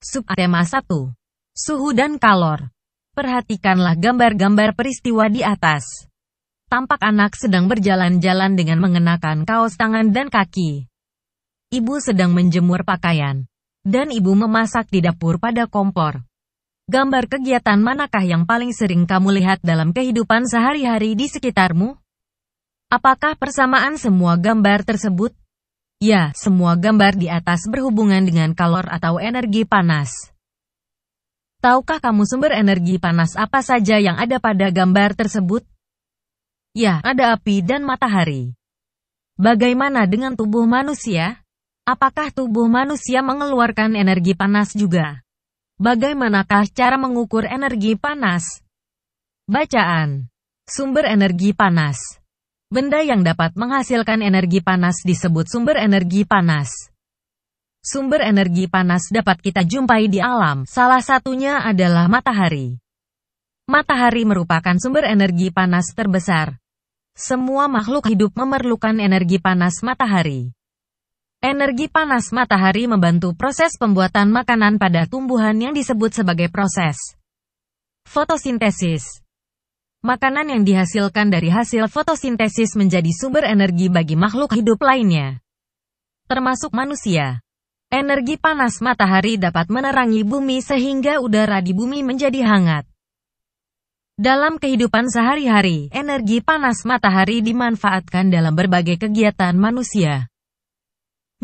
Subtema 1. Suhu dan kalor. Perhatikanlah gambar-gambar peristiwa di atas. Tampak anak sedang berjalan-jalan dengan mengenakan kaos tangan dan kaki. Ibu sedang menjemur pakaian. Dan ibu memasak di dapur pada kompor. Gambar kegiatan manakah yang paling sering kamu lihat dalam kehidupan sehari-hari di sekitarmu? Apakah persamaan semua gambar tersebut? Ya, semua gambar di atas berhubungan dengan kalor atau energi panas. Tahukah kamu sumber energi panas apa saja yang ada pada gambar tersebut? Ya, ada api dan matahari. Bagaimana dengan tubuh manusia? Apakah tubuh manusia mengeluarkan energi panas juga? Bagaimanakah cara mengukur energi panas? Bacaan Sumber energi panas Benda yang dapat menghasilkan energi panas disebut sumber energi panas. Sumber energi panas dapat kita jumpai di alam, salah satunya adalah matahari. Matahari merupakan sumber energi panas terbesar. Semua makhluk hidup memerlukan energi panas matahari. Energi panas matahari membantu proses pembuatan makanan pada tumbuhan yang disebut sebagai proses fotosintesis. Makanan yang dihasilkan dari hasil fotosintesis menjadi sumber energi bagi makhluk hidup lainnya, termasuk manusia. Energi panas matahari dapat menerangi bumi sehingga udara di bumi menjadi hangat. Dalam kehidupan sehari-hari, energi panas matahari dimanfaatkan dalam berbagai kegiatan manusia.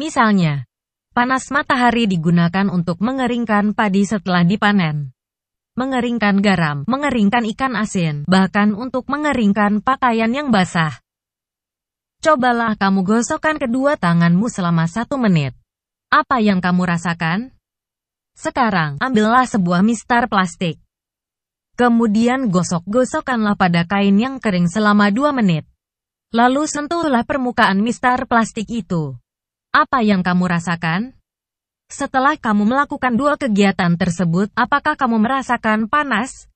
Misalnya, panas matahari digunakan untuk mengeringkan padi setelah dipanen mengeringkan garam, mengeringkan ikan asin, bahkan untuk mengeringkan pakaian yang basah. Cobalah kamu gosokkan kedua tanganmu selama satu menit. Apa yang kamu rasakan? Sekarang, ambillah sebuah mistar plastik. Kemudian gosok-gosokkanlah pada kain yang kering selama dua menit. Lalu sentuhlah permukaan mistar plastik itu. Apa yang kamu rasakan? Setelah kamu melakukan dua kegiatan tersebut, apakah kamu merasakan panas?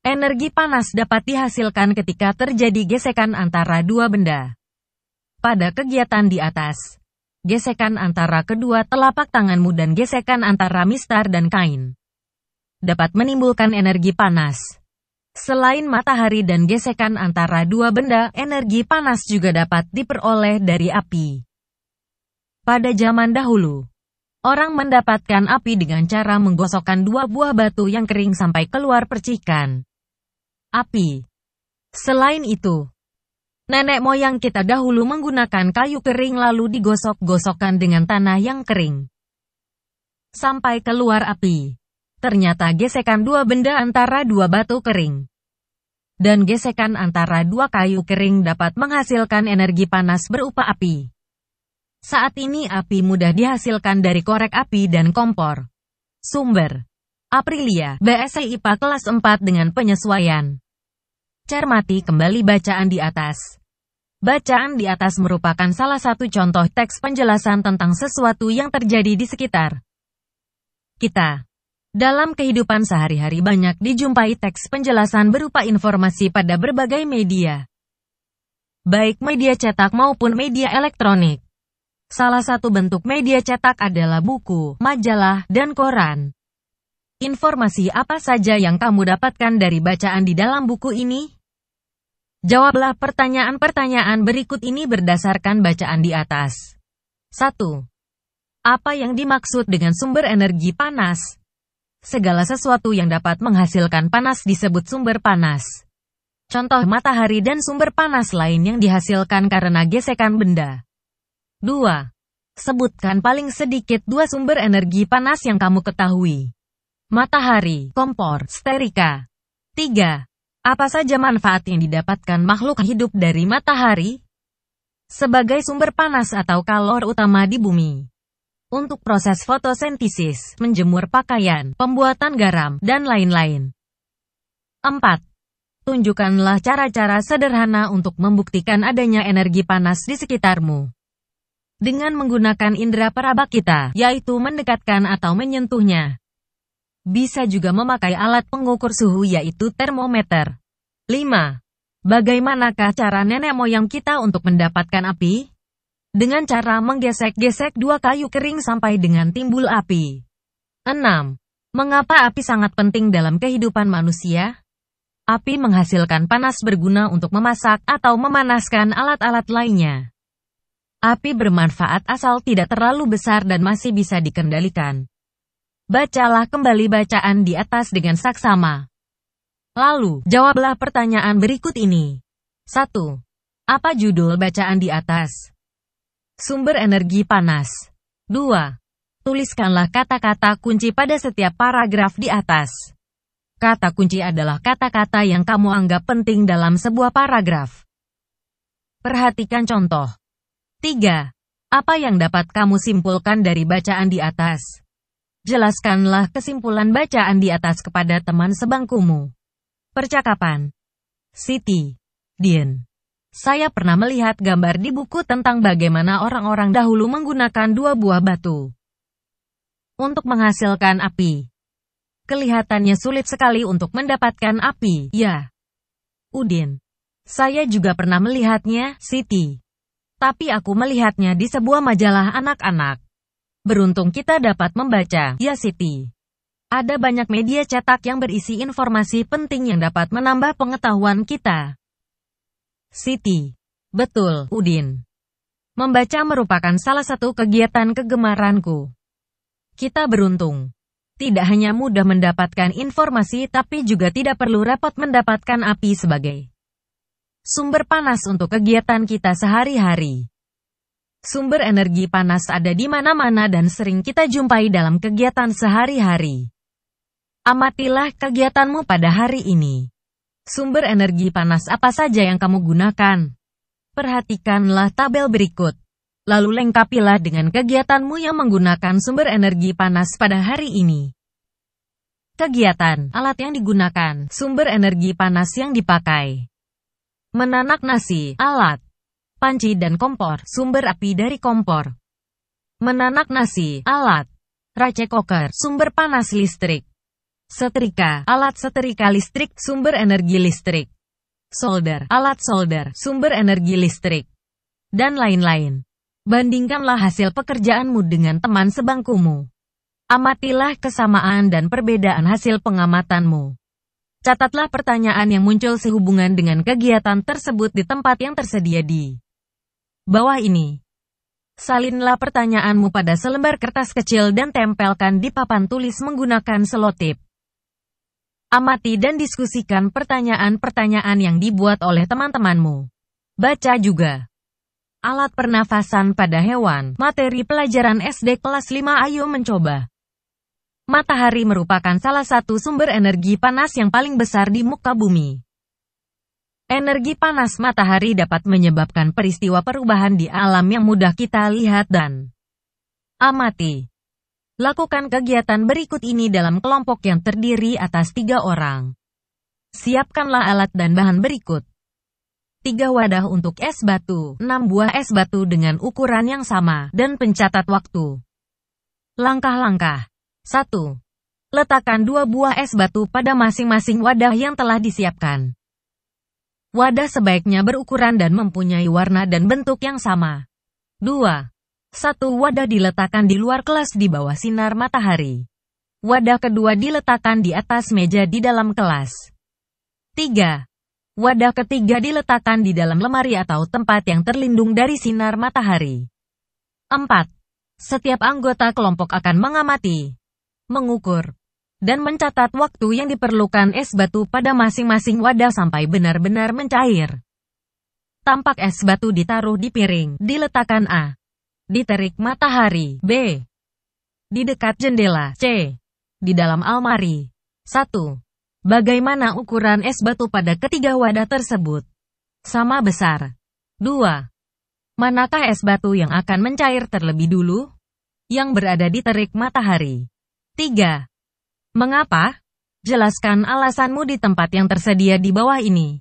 Energi panas dapat dihasilkan ketika terjadi gesekan antara dua benda. Pada kegiatan di atas, gesekan antara kedua telapak tanganmu dan gesekan antara mistar dan kain dapat menimbulkan energi panas. Selain matahari dan gesekan antara dua benda, energi panas juga dapat diperoleh dari api. Pada zaman dahulu, Orang mendapatkan api dengan cara menggosokkan dua buah batu yang kering sampai keluar percikan api. Selain itu, nenek moyang kita dahulu menggunakan kayu kering lalu digosok-gosokkan dengan tanah yang kering. Sampai keluar api. Ternyata gesekan dua benda antara dua batu kering. Dan gesekan antara dua kayu kering dapat menghasilkan energi panas berupa api. Saat ini api mudah dihasilkan dari korek api dan kompor. Sumber Aprilia, BSI IPA kelas 4 dengan penyesuaian. Cermati kembali bacaan di atas. Bacaan di atas merupakan salah satu contoh teks penjelasan tentang sesuatu yang terjadi di sekitar kita. Dalam kehidupan sehari-hari banyak dijumpai teks penjelasan berupa informasi pada berbagai media. Baik media cetak maupun media elektronik. Salah satu bentuk media cetak adalah buku, majalah, dan koran. Informasi apa saja yang kamu dapatkan dari bacaan di dalam buku ini? Jawablah pertanyaan-pertanyaan berikut ini berdasarkan bacaan di atas. 1. Apa yang dimaksud dengan sumber energi panas? Segala sesuatu yang dapat menghasilkan panas disebut sumber panas. Contoh matahari dan sumber panas lain yang dihasilkan karena gesekan benda. 2. Sebutkan paling sedikit dua sumber energi panas yang kamu ketahui. Matahari, kompor, sterika. 3. Apa saja manfaat yang didapatkan makhluk hidup dari matahari? Sebagai sumber panas atau kalor utama di bumi. Untuk proses fotosintesis, menjemur pakaian, pembuatan garam, dan lain-lain. 4. Tunjukkanlah cara-cara sederhana untuk membuktikan adanya energi panas di sekitarmu dengan menggunakan indera peraba kita, yaitu mendekatkan atau menyentuhnya. Bisa juga memakai alat pengukur suhu yaitu termometer. 5. Bagaimanakah cara nenek moyang kita untuk mendapatkan api? Dengan cara menggesek-gesek dua kayu kering sampai dengan timbul api. 6. Mengapa api sangat penting dalam kehidupan manusia? Api menghasilkan panas berguna untuk memasak atau memanaskan alat-alat lainnya. Api bermanfaat asal tidak terlalu besar dan masih bisa dikendalikan. Bacalah kembali bacaan di atas dengan saksama. Lalu, jawablah pertanyaan berikut ini. 1. Apa judul bacaan di atas? Sumber energi panas. 2. Tuliskanlah kata-kata kunci pada setiap paragraf di atas. Kata kunci adalah kata-kata yang kamu anggap penting dalam sebuah paragraf. Perhatikan contoh. 3. Apa yang dapat kamu simpulkan dari bacaan di atas? Jelaskanlah kesimpulan bacaan di atas kepada teman sebangkumu. Percakapan Siti Dien Saya pernah melihat gambar di buku tentang bagaimana orang-orang dahulu menggunakan dua buah batu untuk menghasilkan api. Kelihatannya sulit sekali untuk mendapatkan api, ya. Udin. Saya juga pernah melihatnya, Siti tapi aku melihatnya di sebuah majalah anak-anak. Beruntung kita dapat membaca, ya Siti. Ada banyak media cetak yang berisi informasi penting yang dapat menambah pengetahuan kita. Siti. Betul, Udin. Membaca merupakan salah satu kegiatan kegemaranku. Kita beruntung. Tidak hanya mudah mendapatkan informasi tapi juga tidak perlu repot mendapatkan api sebagai Sumber panas untuk kegiatan kita sehari-hari. Sumber energi panas ada di mana-mana dan sering kita jumpai dalam kegiatan sehari-hari. Amatilah kegiatanmu pada hari ini. Sumber energi panas apa saja yang kamu gunakan? Perhatikanlah tabel berikut. Lalu lengkapilah dengan kegiatanmu yang menggunakan sumber energi panas pada hari ini. Kegiatan, alat yang digunakan, sumber energi panas yang dipakai menanak nasi, alat, panci dan kompor, sumber api dari kompor, menanak nasi, alat, race oker, sumber panas listrik, setrika, alat setrika listrik, sumber energi listrik, solder, alat solder, sumber energi listrik, dan lain-lain. Bandingkanlah hasil pekerjaanmu dengan teman sebangkumu. Amatilah kesamaan dan perbedaan hasil pengamatanmu. Catatlah pertanyaan yang muncul sehubungan dengan kegiatan tersebut di tempat yang tersedia di bawah ini. Salinlah pertanyaanmu pada selembar kertas kecil dan tempelkan di papan tulis menggunakan selotip. Amati dan diskusikan pertanyaan-pertanyaan yang dibuat oleh teman-temanmu. Baca juga. Alat pernafasan pada hewan, materi pelajaran SD kelas 5 ayo mencoba matahari merupakan salah satu sumber energi panas yang paling besar di muka bumi. Energi panas matahari dapat menyebabkan peristiwa perubahan di alam yang mudah kita lihat dan amati. Lakukan kegiatan berikut ini dalam kelompok yang terdiri atas tiga orang. Siapkanlah alat dan bahan berikut. tiga wadah untuk es batu, enam buah es batu dengan ukuran yang sama, dan pencatat waktu. Langkah-langkah 1. Letakkan dua buah es batu pada masing-masing wadah yang telah disiapkan. Wadah sebaiknya berukuran dan mempunyai warna dan bentuk yang sama. 2. Satu wadah diletakkan di luar kelas di bawah sinar matahari. Wadah kedua diletakkan di atas meja di dalam kelas. 3. Wadah ketiga diletakkan di dalam lemari atau tempat yang terlindung dari sinar matahari. 4. Setiap anggota kelompok akan mengamati mengukur, dan mencatat waktu yang diperlukan es batu pada masing-masing wadah sampai benar-benar mencair. Tampak es batu ditaruh di piring, diletakkan A. Di terik matahari, B. Di dekat jendela, C. Di dalam almari, 1. Bagaimana ukuran es batu pada ketiga wadah tersebut? Sama besar. 2. Manakah es batu yang akan mencair terlebih dulu? Yang berada di terik matahari. 3. Mengapa? Jelaskan alasanmu di tempat yang tersedia di bawah ini.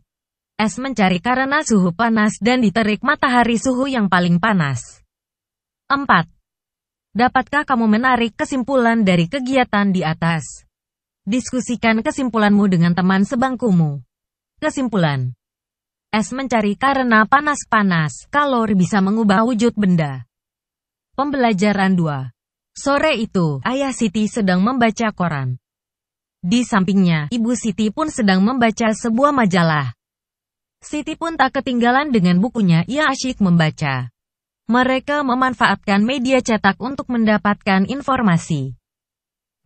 Es mencari karena suhu panas dan diterik matahari suhu yang paling panas. 4. Dapatkah kamu menarik kesimpulan dari kegiatan di atas? Diskusikan kesimpulanmu dengan teman sebangkumu. Kesimpulan. Es mencari karena panas-panas, kalor bisa mengubah wujud benda. Pembelajaran 2. Sore itu, ayah Siti sedang membaca koran. Di sampingnya, ibu Siti pun sedang membaca sebuah majalah. Siti pun tak ketinggalan dengan bukunya, ia asyik membaca. Mereka memanfaatkan media cetak untuk mendapatkan informasi.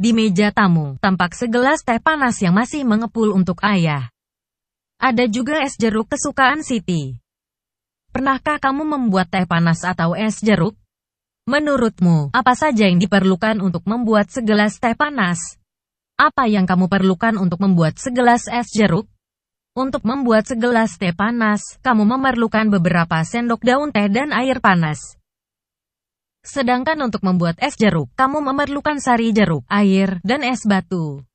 Di meja tamu, tampak segelas teh panas yang masih mengepul untuk ayah. Ada juga es jeruk kesukaan Siti. Pernahkah kamu membuat teh panas atau es jeruk? Menurutmu, apa saja yang diperlukan untuk membuat segelas teh panas? Apa yang kamu perlukan untuk membuat segelas es jeruk? Untuk membuat segelas teh panas, kamu memerlukan beberapa sendok daun teh dan air panas. Sedangkan untuk membuat es jeruk, kamu memerlukan sari jeruk, air, dan es batu.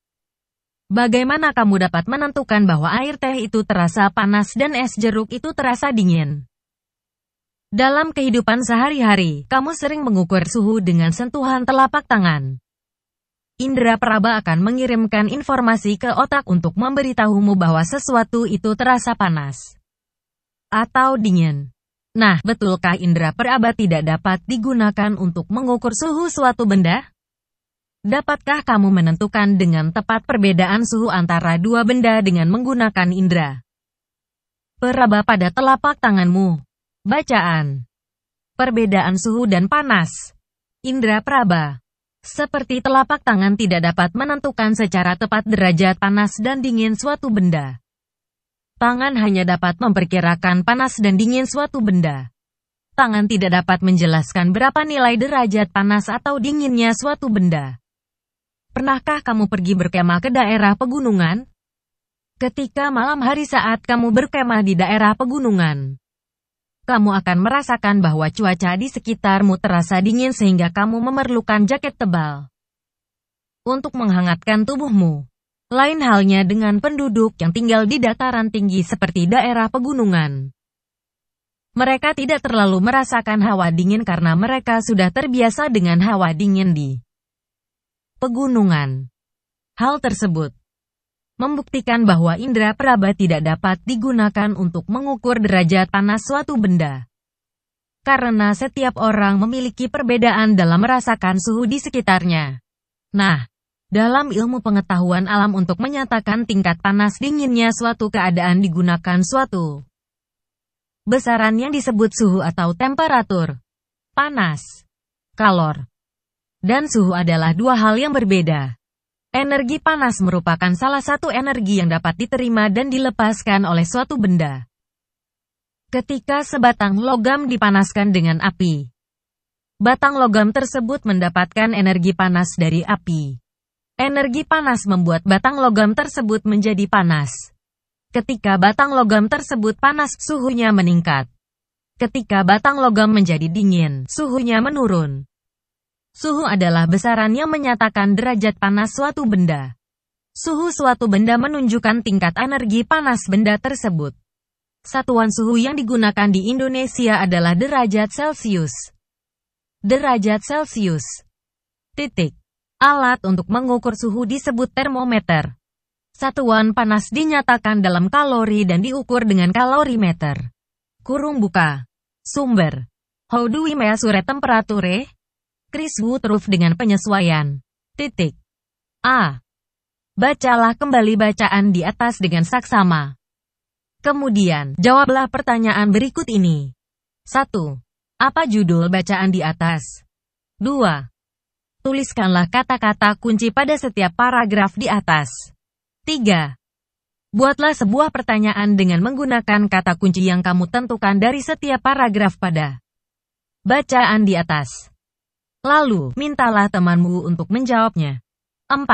Bagaimana kamu dapat menentukan bahwa air teh itu terasa panas dan es jeruk itu terasa dingin? Dalam kehidupan sehari-hari, kamu sering mengukur suhu dengan sentuhan telapak tangan. Indra peraba akan mengirimkan informasi ke otak untuk memberitahumu bahwa sesuatu itu terasa panas atau dingin. Nah, betulkah indra peraba tidak dapat digunakan untuk mengukur suhu suatu benda? Dapatkah kamu menentukan dengan tepat perbedaan suhu antara dua benda dengan menggunakan indra peraba pada telapak tanganmu? Bacaan Perbedaan suhu dan panas Indra Praba Seperti telapak tangan tidak dapat menentukan secara tepat derajat panas dan dingin suatu benda. Tangan hanya dapat memperkirakan panas dan dingin suatu benda. Tangan tidak dapat menjelaskan berapa nilai derajat panas atau dinginnya suatu benda. Pernahkah kamu pergi berkemah ke daerah pegunungan? Ketika malam hari saat kamu berkemah di daerah pegunungan, kamu akan merasakan bahwa cuaca di sekitarmu terasa dingin sehingga kamu memerlukan jaket tebal untuk menghangatkan tubuhmu. Lain halnya dengan penduduk yang tinggal di dataran tinggi seperti daerah pegunungan. Mereka tidak terlalu merasakan hawa dingin karena mereka sudah terbiasa dengan hawa dingin di pegunungan. Hal tersebut membuktikan bahwa indera peraba tidak dapat digunakan untuk mengukur derajat panas suatu benda. Karena setiap orang memiliki perbedaan dalam merasakan suhu di sekitarnya. Nah, dalam ilmu pengetahuan alam untuk menyatakan tingkat panas dinginnya suatu keadaan digunakan suatu besaran yang disebut suhu atau temperatur, panas, kalor, dan suhu adalah dua hal yang berbeda. Energi panas merupakan salah satu energi yang dapat diterima dan dilepaskan oleh suatu benda. Ketika sebatang logam dipanaskan dengan api, batang logam tersebut mendapatkan energi panas dari api. Energi panas membuat batang logam tersebut menjadi panas. Ketika batang logam tersebut panas, suhunya meningkat. Ketika batang logam menjadi dingin, suhunya menurun. Suhu adalah besaran yang menyatakan derajat panas suatu benda. Suhu suatu benda menunjukkan tingkat energi panas benda tersebut. Satuan suhu yang digunakan di Indonesia adalah derajat Celcius. Derajat Celcius. Titik. Alat untuk mengukur suhu disebut termometer. Satuan panas dinyatakan dalam kalori dan diukur dengan kalorimeter. Kurung buka. Sumber. How do we measure temperature? Chris Woodruff dengan penyesuaian. Titik. A. Bacalah kembali bacaan di atas dengan saksama. Kemudian, jawablah pertanyaan berikut ini. 1. Apa judul bacaan di atas? 2. Tuliskanlah kata-kata kunci pada setiap paragraf di atas. 3. Buatlah sebuah pertanyaan dengan menggunakan kata kunci yang kamu tentukan dari setiap paragraf pada bacaan di atas. Lalu, mintalah temanmu untuk menjawabnya. 4.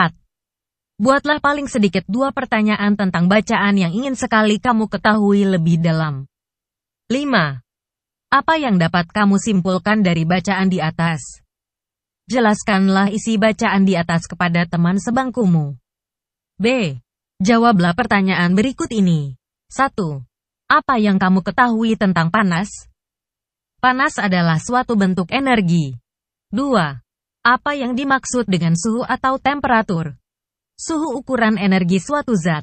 Buatlah paling sedikit dua pertanyaan tentang bacaan yang ingin sekali kamu ketahui lebih dalam. 5. Apa yang dapat kamu simpulkan dari bacaan di atas? Jelaskanlah isi bacaan di atas kepada teman sebangkumu. B. Jawablah pertanyaan berikut ini. 1. Apa yang kamu ketahui tentang panas? Panas adalah suatu bentuk energi. 2. Apa yang dimaksud dengan suhu atau temperatur? Suhu ukuran energi suatu zat.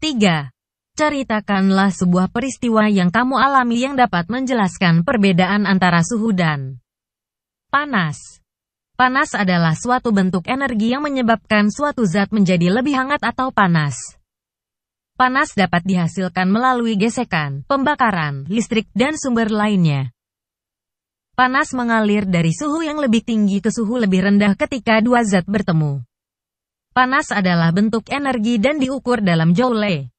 3. Ceritakanlah sebuah peristiwa yang kamu alami yang dapat menjelaskan perbedaan antara suhu dan panas. Panas adalah suatu bentuk energi yang menyebabkan suatu zat menjadi lebih hangat atau panas. Panas dapat dihasilkan melalui gesekan, pembakaran, listrik, dan sumber lainnya. Panas mengalir dari suhu yang lebih tinggi ke suhu lebih rendah ketika dua zat bertemu. Panas adalah bentuk energi dan diukur dalam joule.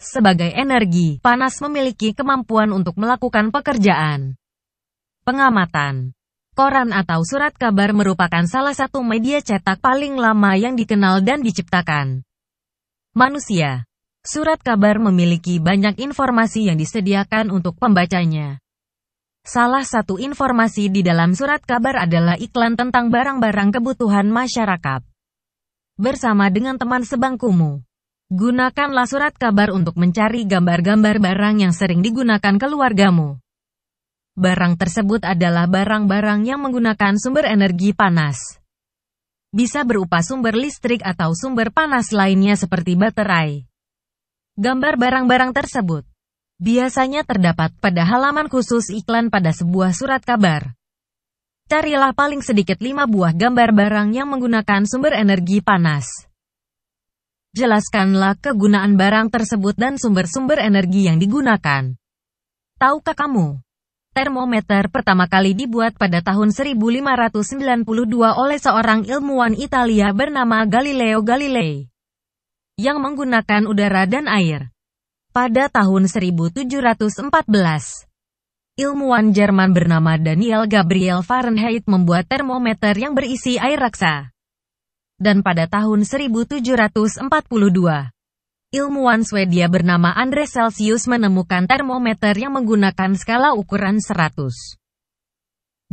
Sebagai energi, panas memiliki kemampuan untuk melakukan pekerjaan. Pengamatan Koran atau surat kabar merupakan salah satu media cetak paling lama yang dikenal dan diciptakan. Manusia Surat kabar memiliki banyak informasi yang disediakan untuk pembacanya. Salah satu informasi di dalam surat kabar adalah iklan tentang barang-barang kebutuhan masyarakat. Bersama dengan teman sebangkumu, gunakanlah surat kabar untuk mencari gambar-gambar barang yang sering digunakan keluargamu. Barang tersebut adalah barang-barang yang menggunakan sumber energi panas. Bisa berupa sumber listrik atau sumber panas lainnya seperti baterai. Gambar barang-barang tersebut biasanya terdapat pada halaman khusus iklan pada sebuah surat kabar. Carilah paling sedikit lima buah gambar barang yang menggunakan sumber energi panas. Jelaskanlah kegunaan barang tersebut dan sumber-sumber energi yang digunakan. Tahukah kamu? Termometer pertama kali dibuat pada tahun 1592 oleh seorang ilmuwan Italia bernama Galileo Galilei yang menggunakan udara dan air. Pada tahun 1714, ilmuwan Jerman bernama Daniel Gabriel Fahrenheit membuat termometer yang berisi air raksa. Dan pada tahun 1742, ilmuwan Swedia bernama Andre Celsius menemukan termometer yang menggunakan skala ukuran 100.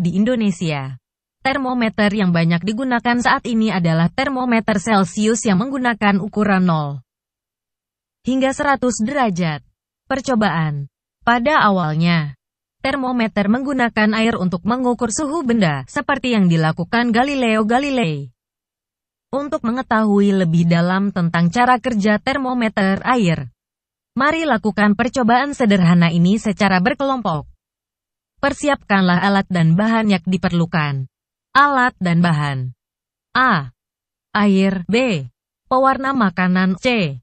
Di Indonesia, termometer yang banyak digunakan saat ini adalah termometer Celsius yang menggunakan ukuran 0 hingga 100 derajat. Percobaan Pada awalnya, termometer menggunakan air untuk mengukur suhu benda, seperti yang dilakukan Galileo Galilei. Untuk mengetahui lebih dalam tentang cara kerja termometer air, mari lakukan percobaan sederhana ini secara berkelompok. Persiapkanlah alat dan bahan yang diperlukan. Alat dan bahan A. Air B. Pewarna makanan C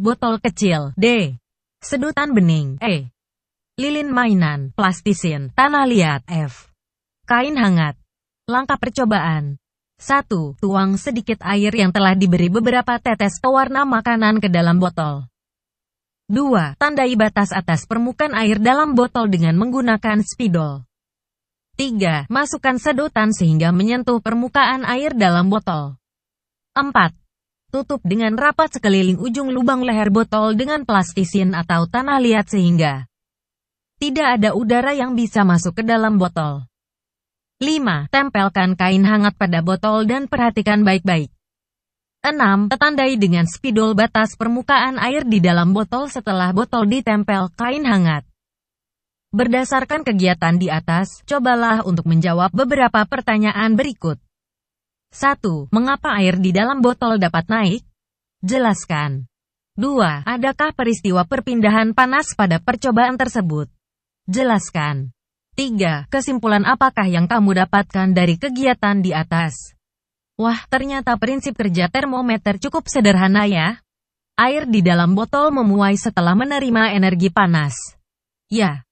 botol kecil, D. Sedutan bening, E. Lilin mainan, plastisin, tanah liat, F. Kain hangat. Langkah percobaan. 1. Tuang sedikit air yang telah diberi beberapa tetes pewarna makanan ke dalam botol. 2. Tandai batas atas permukaan air dalam botol dengan menggunakan spidol. 3. Masukkan sedotan sehingga menyentuh permukaan air dalam botol. 4. Tutup dengan rapat sekeliling ujung lubang leher botol dengan plastisin atau tanah liat sehingga tidak ada udara yang bisa masuk ke dalam botol. 5. Tempelkan kain hangat pada botol dan perhatikan baik-baik. 6. Tetandai dengan spidol batas permukaan air di dalam botol setelah botol ditempel kain hangat. Berdasarkan kegiatan di atas, cobalah untuk menjawab beberapa pertanyaan berikut. 1. Mengapa air di dalam botol dapat naik? Jelaskan. 2. Adakah peristiwa perpindahan panas pada percobaan tersebut? Jelaskan. 3. Kesimpulan apakah yang kamu dapatkan dari kegiatan di atas? Wah, ternyata prinsip kerja termometer cukup sederhana ya. Air di dalam botol memuai setelah menerima energi panas. Ya,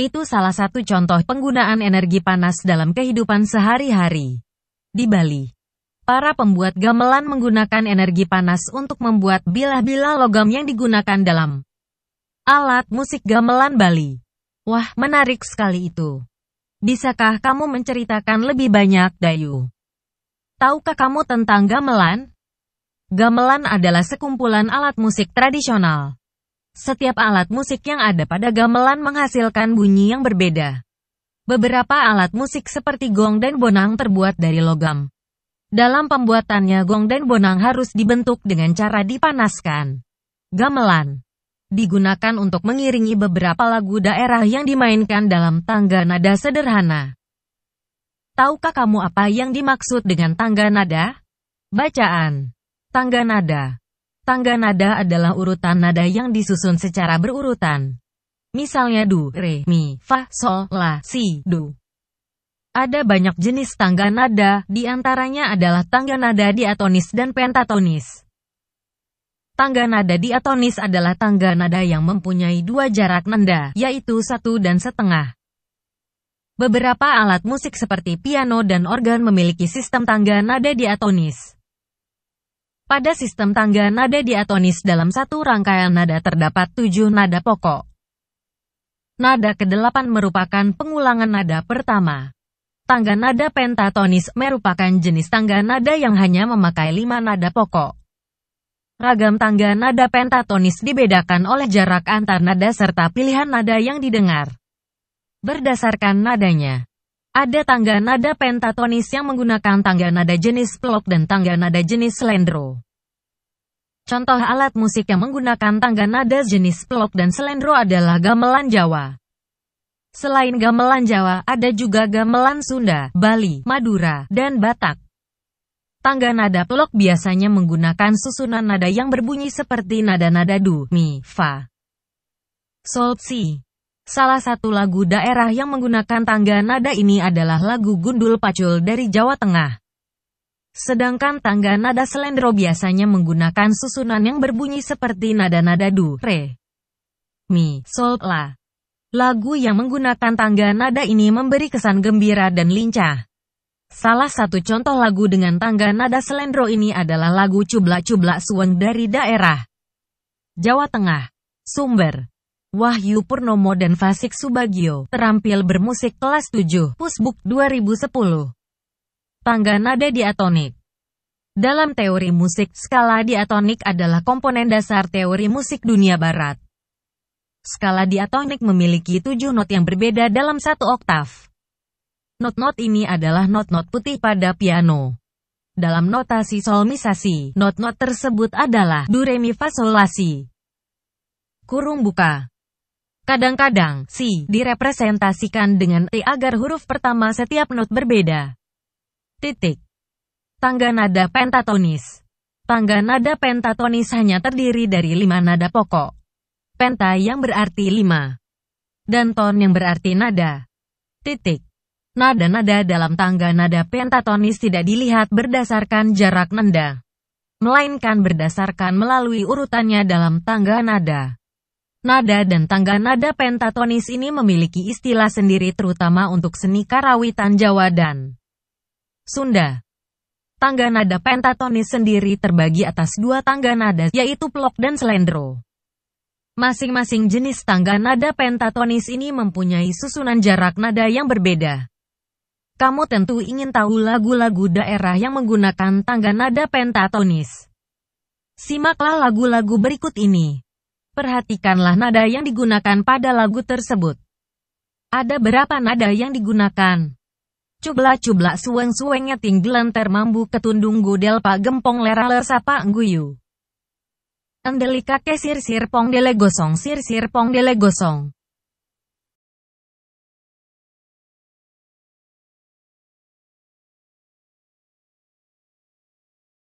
itu salah satu contoh penggunaan energi panas dalam kehidupan sehari-hari di Bali. Para pembuat gamelan menggunakan energi panas untuk membuat bilah-bilah logam yang digunakan dalam alat musik gamelan Bali. Wah, menarik sekali itu. Bisakah kamu menceritakan lebih banyak, Dayu? Tahukah kamu tentang gamelan? Gamelan adalah sekumpulan alat musik tradisional. Setiap alat musik yang ada pada gamelan menghasilkan bunyi yang berbeda. Beberapa alat musik seperti gong dan bonang terbuat dari logam. Dalam pembuatannya gong dan bonang harus dibentuk dengan cara dipanaskan. Gamelan digunakan untuk mengiringi beberapa lagu daerah yang dimainkan dalam tangga nada sederhana. Tahukah kamu apa yang dimaksud dengan tangga nada? Bacaan. Tangga nada. Tangga nada adalah urutan nada yang disusun secara berurutan misalnya du, re, mi, fa, sol, la, si, du. Ada banyak jenis tangga nada, di antaranya adalah tangga nada diatonis dan pentatonis. Tangga nada diatonis adalah tangga nada yang mempunyai dua jarak nada, yaitu satu dan setengah. Beberapa alat musik seperti piano dan organ memiliki sistem tangga nada diatonis. Pada sistem tangga nada diatonis dalam satu rangkaian nada terdapat tujuh nada pokok. Nada ke-8 merupakan pengulangan nada pertama. Tangga nada pentatonis merupakan jenis tangga nada yang hanya memakai lima nada pokok. Ragam tangga nada pentatonis dibedakan oleh jarak antar nada serta pilihan nada yang didengar. Berdasarkan nadanya, ada tangga nada pentatonis yang menggunakan tangga nada jenis plok dan tangga nada jenis lendro. Contoh alat musik yang menggunakan tangga nada jenis pelok dan selendro adalah gamelan Jawa. Selain gamelan Jawa, ada juga gamelan Sunda, Bali, Madura, dan Batak. Tangga nada pelok biasanya menggunakan susunan nada yang berbunyi seperti nada-nada do, mi, fa, sol, si. Salah satu lagu daerah yang menggunakan tangga nada ini adalah lagu Gundul Pacul dari Jawa Tengah. Sedangkan tangga nada selendro biasanya menggunakan susunan yang berbunyi seperti nada-nada do, re, mi, sol, la. Lagu yang menggunakan tangga nada ini memberi kesan gembira dan lincah. Salah satu contoh lagu dengan tangga nada selendro ini adalah lagu Cubla-Cubla Suweng dari daerah Jawa Tengah. Sumber Wahyu Purnomo dan Fasik Subagio terampil bermusik kelas 7 Pusbuk 2010 tangga nada diatonik. Dalam teori musik, skala diatonik adalah komponen dasar teori musik dunia barat. Skala diatonik memiliki tujuh not yang berbeda dalam satu oktav. Not-not ini adalah not-not putih pada piano. Dalam notasi solmisasi, not-not tersebut adalah do re mi fa sol la si. Kurung buka. Kadang-kadang, si direpresentasikan dengan t agar huruf pertama setiap not berbeda. Titik. Tangga nada pentatonis. Tangga nada pentatonis hanya terdiri dari lima nada pokok. Penta yang berarti lima. Dan ton yang berarti nada. Titik. Nada-nada dalam tangga nada pentatonis tidak dilihat berdasarkan jarak nada. Melainkan berdasarkan melalui urutannya dalam tangga nada. Nada dan tangga nada pentatonis ini memiliki istilah sendiri terutama untuk seni karawitan Jawa dan Sunda. Tangga nada pentatonis sendiri terbagi atas dua tangga nada yaitu plok dan selendro. Masing-masing jenis tangga nada pentatonis ini mempunyai susunan jarak nada yang berbeda. Kamu tentu ingin tahu lagu-lagu daerah yang menggunakan tangga nada pentatonis. Simaklah lagu-lagu berikut ini. Perhatikanlah nada yang digunakan pada lagu tersebut. Ada berapa nada yang digunakan? Cubla-cubla suweng-suwenge tinggelan termambu ketundung gudel pak gempong lera lersa pak nguyu. Endelika ke sir sir pong dele gosong sir sir pong dele gosong.